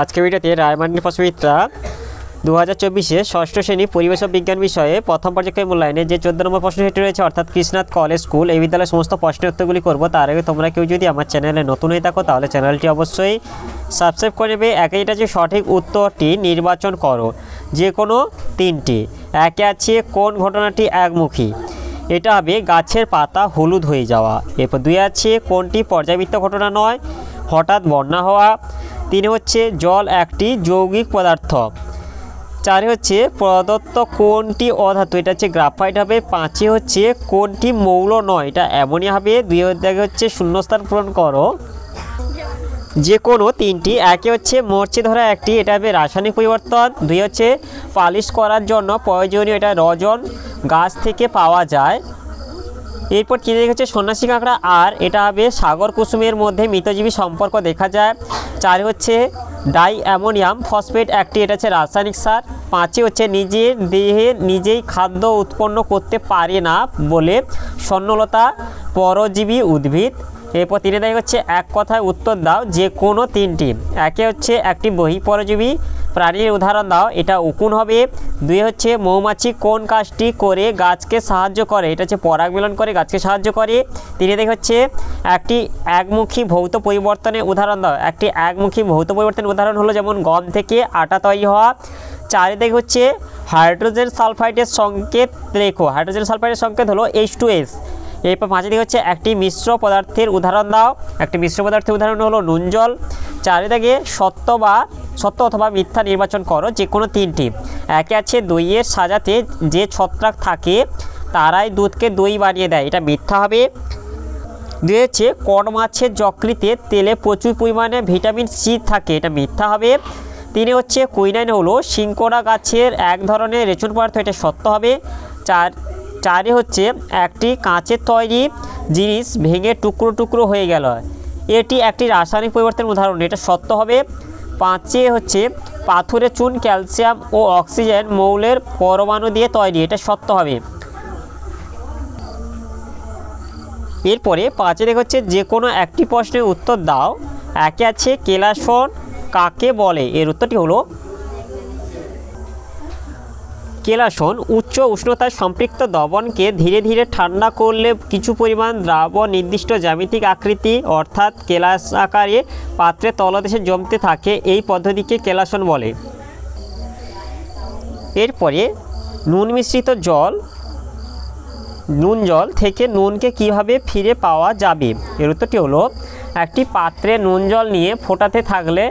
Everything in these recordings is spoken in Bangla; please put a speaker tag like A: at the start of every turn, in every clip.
A: আজকের ভিডিওতে রায়মান্ডি পাশবিদরা দু হাজার চব্বিশে ষষ্ঠ শ্রেণী পরিবেশ বিজ্ঞান বিষয়ে প্রথম পর্যায়ে মূল্যায়নে যে চোদ্দ নম্বর প্রশ্ন সেটি রয়েছে অর্থাৎ কৃষ্ণনাথ কলেজ স্কুল এই বিদ্যালয়ের সমস্ত প্রশ্নের উত্তরগুলি করবো তার আগে তোমরা কেউ যদি আমার চ্যানেলে নতুন হয়ে থাকো তাহলে চ্যানেলটি অবশ্যই সাবস্ক্রাইব করে নেবে একইটা যে সঠিক উত্তরটি নির্বাচন করো যে কোনো তিনটি একে আছে কোন ঘটনাটি একমুখী এটা হবে গাছের পাতা হলুদ হয়ে যাওয়া এরপর দুই আছে কোনটি পর্যাবৃত্ত ঘটনা নয় হঠাৎ বন্যা হওয়া তিনে হচ্ছে জল একটি যৌগিক পদার্থ চারে হচ্ছে প্রদত্ত কোনটি অধাতু এটা হচ্ছে গ্রাফাইট হবে পাঁচে হচ্ছে কোনটি মৌল নয় এটা এমনই হবে দুই অধ্যায় হচ্ছে শূন্যস্থান পূরণ করো যে কোনো তিনটি একে হচ্ছে মরচে ধরা একটি এটা হবে রাসায়নিক পরিবর্তন দুই হচ্ছে পালিশ করার জন্য প্রয়োজনীয় এটা রজন গাছ থেকে পাওয়া যায় এরপর চিনে রেখেছে সন্ন্যাসী কাঁকড়া আর এটা হবে সাগর কুসুমের মধ্যে মৃতজীবী সম্পর্ক দেখা যায় চার হচ্ছে ডাই অ্যামোনিয়াম ফসফেট একটি এটা হচ্ছে রাসায়নিক সার পাঁচে হচ্ছে নিজের দেহে নিজেই খাদ্য উৎপন্ন করতে পারে না বলে স্বর্ণলতা পরজীবী উদ্ভিদ এরপর তিনে দেখা হচ্ছে এক কথায় উত্তর দাও যে কোনো তিনটি একে হচ্ছে একটি বহি পরজীবী প্রাণীর উদাহরণ দাও এটা উকুন হবে দুই হচ্ছে মৌমাছি কোন কাজটি করে গাছকে সাহায্য করে এটা হচ্ছে পরাগ মিলন করে গাছকে সাহায্য করে তিনি দেখ হচ্ছে একটি একমুখী ভৌত পরিবর্তনের উদাহরণ দাও একটি একমুখী ভৌত পরিবর্তনের উদাহরণ হলো যেমন গম থেকে আটা তৈরি হওয়া চারিদিক হচ্ছে হাইড্রোজেন সালফাইডের সংকেত রেখো হাইড্রোজেন সালফাইডের সংকেত হলো এইচ টু এস এরপর পাঁচের দিকে হচ্ছে একটি মিশ্র পদার্থের উদাহরণ দাও একটি মিশ্র পদার্থের উদাহরণ হলো নুন জল চারিদিকে সত্য বা সত্য অথবা মিথ্যা নির্বাচন করো যে কোনো তিনটি একে আছে দইয়ের সাজাতে যে ছত্রাক থাকে তারাই দুধকে দই বানিয়ে দেয় এটা মিথ্যা হবে দুই হচ্ছে কড মাছের যকৃতে তেলে প্রচুর পরিমাণে ভিটামিন সি থাকে এটা মিথ্যা হবে তিনে হচ্ছে কুইনাইন হলো শিঙ্কোড়া গাছের এক ধরনের রেচুন পদার্থ এটা সত্য হবে চার চারে হচ্ছে একটি কাঁচের তৈরি জিনিস ভেঙে টুকরো টুকরো হয়ে গেল এটি একটি রাসায়নিক পরিবর্তনের উদাহরণ এটা সত্য হবে পাঁচে হচ্ছে পাথরে চুন ক্যালসিয়াম ও অক্সিজেন মৌলের পরমাণু দিয়ে তৈরি এটা সত্য হবে এরপরে পাঁচে দেখ হচ্ছে যে কোনো একটি প্রশ্নের উত্তর দাও একে আছে কেলাসন কাকে বলে এর উত্তরটি হলো কেলাসন উচ্চ উষ্ণতায় সম্পৃক্ত দবনকে ধীরে ধীরে ঠান্ডা করলে কিছু পরিমাণ দ্রাবণ নির্দিষ্ট জ্যামিতিক আকৃতি অর্থাৎ কেলাস আকারে পাত্রে তলদেশে জমতে থাকে এই পদ্ধতিকে কেলাসন বলে এরপরে নুন মিশ্রিত জল নুন জল থেকে নুনকে কিভাবে ফিরে পাওয়া যাবে এর উত্তরটি হলো একটি পাত্রে নুন জল নিয়ে ফোটাতে থাকলে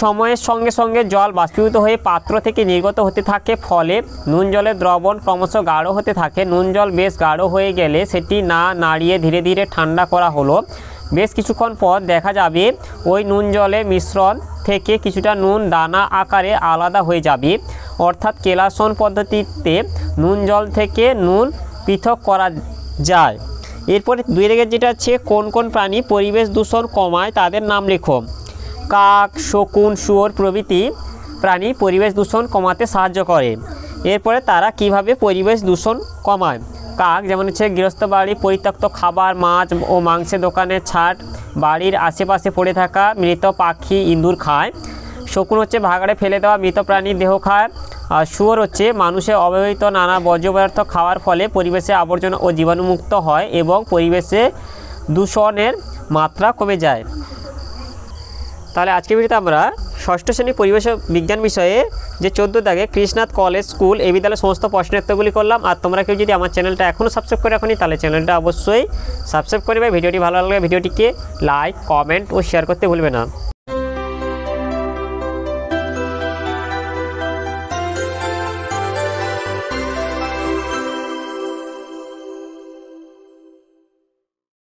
A: সময়ের সঙ্গে সঙ্গে জল বাষ্পীভূত হয়ে পাত্র থেকে নির্গত হতে থাকে ফলে নুন জলের দ্রবণ ক্রমশ গাঢ় হতে থাকে নুন জল বেশ গাঢ় হয়ে গেলে সেটি না নাড়িয়ে ধীরে ধীরে ঠান্ডা করা হলো বেশ কিছুক্ষণ পর দেখা যাবে ওই নুন জলে মিশ্রণ থেকে কিছুটা নুন দানা আকারে আলাদা হয়ে যাবে অর্থাৎ কেলাসন পদ্ধতিতে নুন জল থেকে নুন পৃথক করা যায় এরপরে দুই রেগে যেটা আছে কোন কোন প্রাণী পরিবেশ দূষণ কমায় তাদের নাম লেখো কাক শকুন শুয়োর প্রভৃতি প্রাণী পরিবেশ দূষণ কমাতে সাহায্য করে এরপরে তারা কিভাবে পরিবেশ দূষণ কমায় কাক যেমন হচ্ছে গৃহস্থ বাড়ি পরিত্যক্ত খাবার মাছ ও মাংসের দোকানে ছাট বাড়ির আশেপাশে পড়ে থাকা মৃত পাখি ইঁদুর খায় শকুন হচ্ছে ভাগাড়ে ফেলে দেওয়া মৃত প্রাণীর দেহ খায় আর শুয়োর হচ্ছে মানুষের অব্যবহৃত নানা বর্জ্য পদার্থ খাওয়ার ফলে পরিবেশে আবর্জনা ও জীবাণুমুক্ত হয় এবং পরিবেশে দূষণের মাত্রা কমে যায় তাহলে আজকে ভিডিওতে আমরা ষষ্ঠ শ্রেণী পরিবেশ বিজ্ঞান বিষয়ে যে চোদ্দ দাগে কৃষ্ণনাথ কলেজ স্কুল এই বিদ্যালয়ের সমস্ত প্রশ্নোত্তরগুলি করলাম আর তোমরা কেউ যদি আমার চ্যানেলটা এখনও সাবস্ক্রাইব করে রাখনি তাহলে চ্যানেলটা অবশ্যই সাবস্ক্রাইব করবে ভিডিওটি ভালো লাগলে ভিডিওটিকে লাইক কমেন্ট ও শেয়ার করতে ভুলবে না